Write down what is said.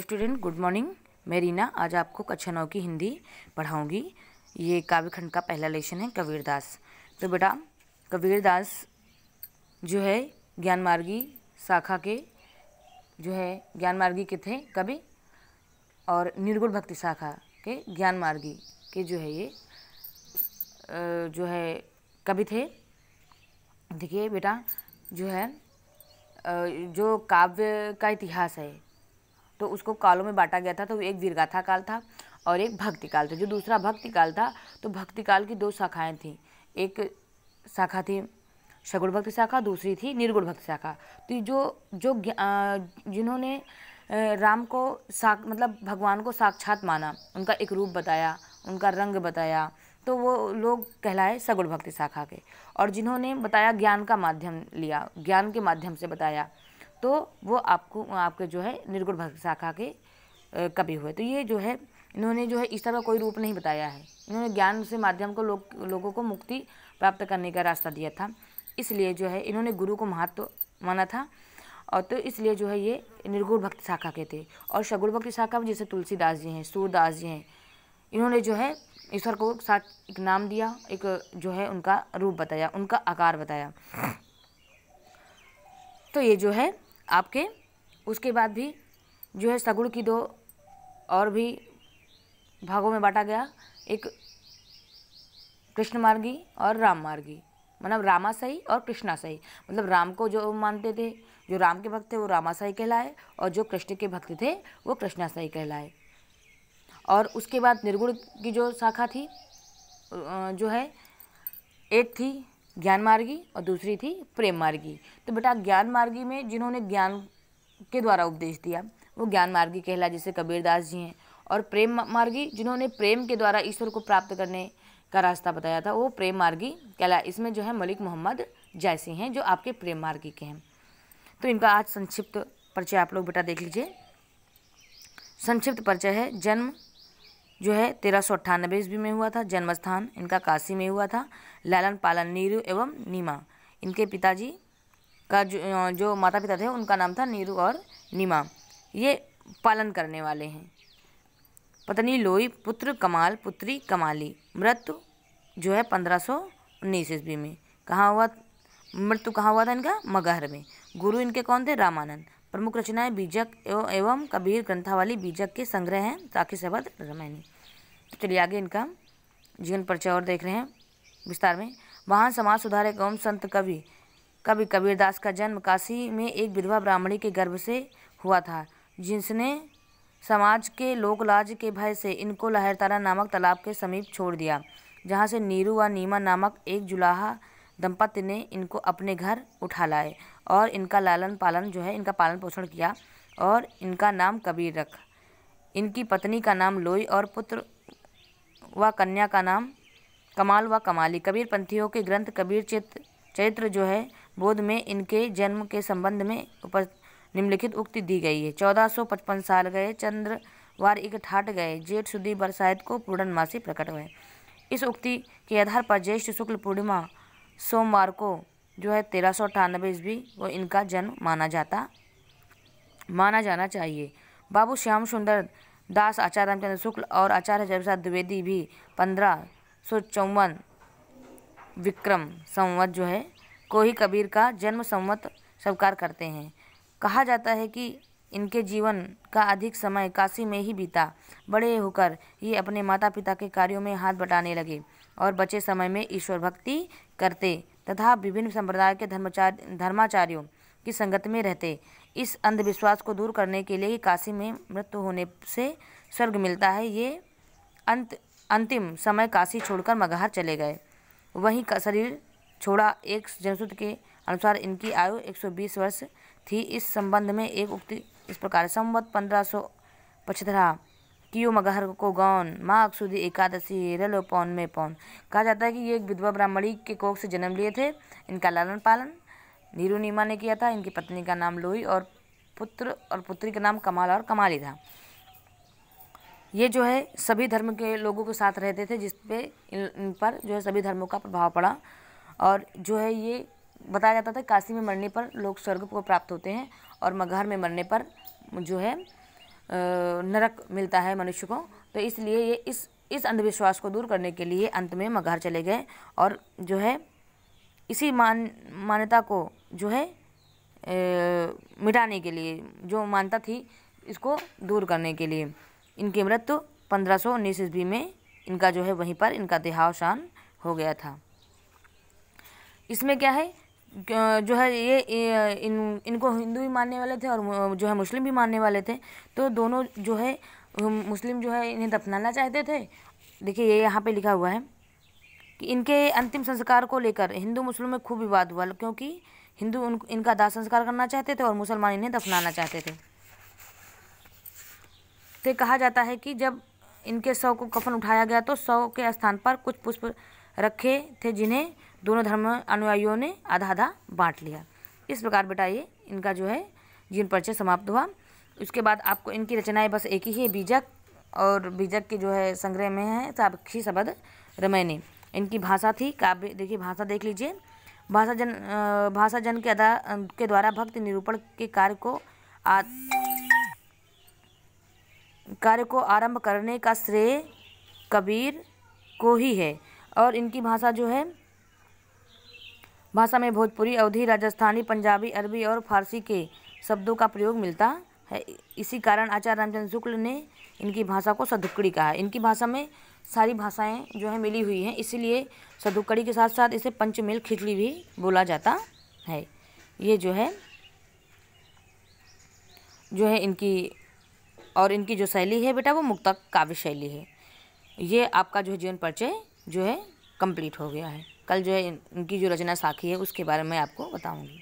student good morning मैं रीना आज आपको कक्षा नौ की हिंदी पढ़ाऊँगी ये काव्यखंड का पहला लेशन है कबीरदास तो बेटा कबीरदास जो है ज्ञान मार्गी शाखा के जो है ज्ञान मार्गी के थे कवि और निर्गुण भक्ति शाखा के ज्ञान मार्गी के जो है ये जो है कवि थे देखिए बेटा जो है जो काव्य का इतिहास है तो उसको कालों में बांटा गया था तो एक वीरगाथा काल था और एक भक्ति काल था जो दूसरा भक्ति काल था तो भक्ति काल की दो शाखाएँ थीं एक शाखा थी सगुण भक्ति शाखा दूसरी थी निर्गुण भक्ति शाखा तो जो जो जिन्होंने राम को साक मतलब भगवान को साक्षात माना उनका एक रूप बताया उनका रंग बताया तो वो लोग कहलाए सगुण भक्ति शाखा के और जिन्होंने बताया ज्ञान का माध्यम लिया ज्ञान के माध्यम से बताया तो वो आपको आपके जो है निर्गुण शाखा के कवि हुए तो ये जो है इन्होंने जो है ईश्वर का कोई रूप नहीं बताया है इन्होंने ज्ञान से माध्यम को लोग लोगों को मुक्ति प्राप्त करने का रास्ता दिया था इसलिए जो है इन्होंने गुरु को महत्व माना था और तो इसलिए जो है ये निर्गुण भक्त शाखा के थे और सगुण भक्त शाखा में जैसे तुलसीदास जी हैं सूरदास जी हैं इन्होंने जो है ईश्वर को साथ एक नाम दिया एक जो है उनका रूप बताया उनका आकार बताया तो ये जो है आपके उसके बाद भी जो है सगुण की दो और भी भागों में बांटा गया एक कृष्ण मार्गी और राम मार्गी मतलब रामाशाही और कृष्णाशाही मतलब राम को जो मानते थे जो राम के भक्त थे वो रामाशाही कहलाए और जो कृष्ण के भक्त थे वो कृष्णाशाही कहलाए और उसके बाद निर्गुण की जो शाखा थी जो है एक थी ज्ञान मार्गी और दूसरी थी प्रेम मार्गी तो बेटा ज्ञान मार्गी में जिन्होंने ज्ञान के द्वारा उपदेश दिया वो ज्ञान मार्गी कहला जैसे कबीरदास जी हैं और प्रेम मार्गी जिन्होंने प्रेम के द्वारा ईश्वर को प्राप्त करने का रास्ता बताया था वो प्रेम मार्गी कहला इसमें जो है मलिक मोहम्मद जैसी हैं जो आपके प्रेम मार्गी के हैं तो इनका आज संक्षिप्त परिचय आप लोग बेटा देख लीजिए संक्षिप्त परिचय है जन्म जो है तेरह सौ अट्ठानबे ईस्वी में हुआ था जन्म स्थान इनका काशी में हुआ था लालन पालन नीरू एवं नीमा इनके पिताजी का जो जो माता पिता थे उनका नाम था नीरू और नीमा ये पालन करने वाले हैं पत्नी लोई पुत्र कमाल पुत्री कमाली मृत्यु जो है पंद्रह सौ उन्नीस ईस्वी में कहाँ हुआ मृत्यु कहाँ हुआ था इनका मगहर में गुरु इनके कौन थे रामानंद प्रमुख रचनाएं बीजक एवं कबीर ग्रंथावली बीजक के संग्रह हैं ताकि सबद रमैनी तो चलिए आगे इनका जीवन परिचय और देख रहे हैं विस्तार में वहाँ समाज सुधारक एवं संत कवि कवि कबीरदास का जन्म काशी में एक विधवा ब्राह्मणी के गर्भ से हुआ था जिसने समाज के लोकलाज के भय से इनको लहरतारा नामक तालाब के समीप छोड़ दिया जहाँ से नीरू व नीमा नामक एक जुलाहा दंपति ने इनको अपने घर उठा लाए और इनका लालन पालन जो है इनका पालन पोषण किया और इनका नाम कबीर रख इनकी पत्नी का नाम लोई और पुत्र व कन्या का नाम कमाल व कमाली कबीर पंथियों के ग्रंथ कबीर चित्र चरित्र जो है बोध में इनके जन्म के संबंध में उपर निम्नलिखित उक्ति दी गई है चौदह सौ पचपन साल गए चंद्र वार एक ठाट गए जेठ सुधी बरसात को पूर्णमासी प्रकट हुए इस उक्ति के आधार पर ज्येष्ठ शुक्ल पूर्णिमा सोमवार को जो है तेरह सौ अट्ठानबे ईस्वी को इनका जन्म माना जाता माना जाना चाहिए बाबू श्याम सुंदर दास आचार्य रामचंद्र शुक्ल और आचार्य जयप्रसाद द्विवेदी भी पंद्रह सौ चौवन विक्रम संवत जो है को ही कबीर का जन्म संवत स्वीकार करते हैं कहा जाता है कि इनके जीवन का अधिक समय काशी में ही बीता बड़े होकर ये अपने माता पिता के कार्यों में हाथ बटाने लगे और बचे समय में ईश्वर भक्ति करते तथा विभिन्न संप्रदाय के धर्माचार्य धर्माचार्यों की संगत में रहते इस अंधविश्वास को दूर करने के लिए काशी में मृत्यु होने से स्वर्ग मिलता है ये अंत अंतिम समय काशी छोड़कर मगहर चले गए वहीं का शरीर छोड़ा एक जनसूत्र के अनुसार इनकी आयु 120 वर्ष थी इस संबंध में एक उक्ति इस प्रकार संवत पंद्रह सौ पचहत्तर क्यों मगहर को गौन माँ अक्षुदी एकादशी हेरल पौन में पौन कहा जाता है कि ये एक विधवा ब्राह्मणी के कोख से जन्म लिए थे इनका लालन पालन नीरू नीमा ने किया था इनकी पत्नी का नाम लोही और पुत्र और पुत्री का नाम कमाल और कमाली था ये जो है सभी धर्म के लोगों के साथ रहते थे जिसपे इन पर जो है सभी धर्मों का प्रभाव पड़ा और जो है ये बताया जाता था काशी में मरने पर लोग स्वर्ग को प्राप्त होते हैं और मगहर में मरने पर जो है नरक मिलता है मनुष्य को तो इसलिए ये इस इस अंधविश्वास को दूर करने के लिए अंत में मगहर चले गए और जो है इसी मान मान्यता को जो है मिटाने के लिए जो मान्यता थी इसको दूर करने के लिए इनकी मृत्यु पंद्रह सौ उन्नीस ईस्वी में इनका जो है वहीं पर इनका देहावसान हो गया था इसमें क्या है जो है ये इन इनको हिंदू भी मानने वाले थे और जो है मुस्लिम भी मानने वाले थे तो दोनों जो है मुस्लिम जो है इन्हें दफनाना चाहते थे देखिए ये यहाँ पे लिखा हुआ है कि इनके अंतिम संस्कार को लेकर हिंदू मुस्लिम में खूब विवाद हुआ क्योंकि हिंदू उन इनका दाह संस्कार करना चाहते थे और मुसलमान इन्हें दफनाना चाहते थे तो कहा जाता है कि जब इनके शव को कफन उठाया गया तो शव के स्थान पर कुछ पुष्प रखे थे जिन्हें दोनों धर्म अनुयायियों ने आधा आधा बांट लिया इस प्रकार बेटा ये इनका जो है जीवन परिचय समाप्त हुआ उसके बाद आपको इनकी रचनाएं बस एक ही है बीजक और बीजक के जो है संग्रह में है साक्षी शबद रमैनी इनकी भाषा थी काव्य देखिए भाषा देख लीजिए भाषा जन भाषा जन के अदा के द्वारा भक्त निरूपण के कार्य को आ, कार्य को आरंभ करने का श्रेय कबीर को ही है और इनकी भाषा जो है भाषा में भोजपुरी अवधि राजस्थानी पंजाबी अरबी और फारसी के शब्दों का प्रयोग मिलता है इसी कारण आचार्य रामचंद्र शुक्ल ने इनकी भाषा को सधुक्कड़ी कहा है इनकी भाषा में सारी भाषाएं जो है मिली हुई हैं इसीलिए सधुक्कड़ी के साथ साथ इसे पंचमेल खिचड़ी भी बोला जाता है ये जो है जो है इनकी और इनकी जो शैली है बेटा वो मुक्तक काव्य शैली है ये आपका जो है जीवन परिचय जो है कंप्लीट हो गया है कल जो है इनकी जो रचना साखी है उसके बारे में आपको बताऊँगी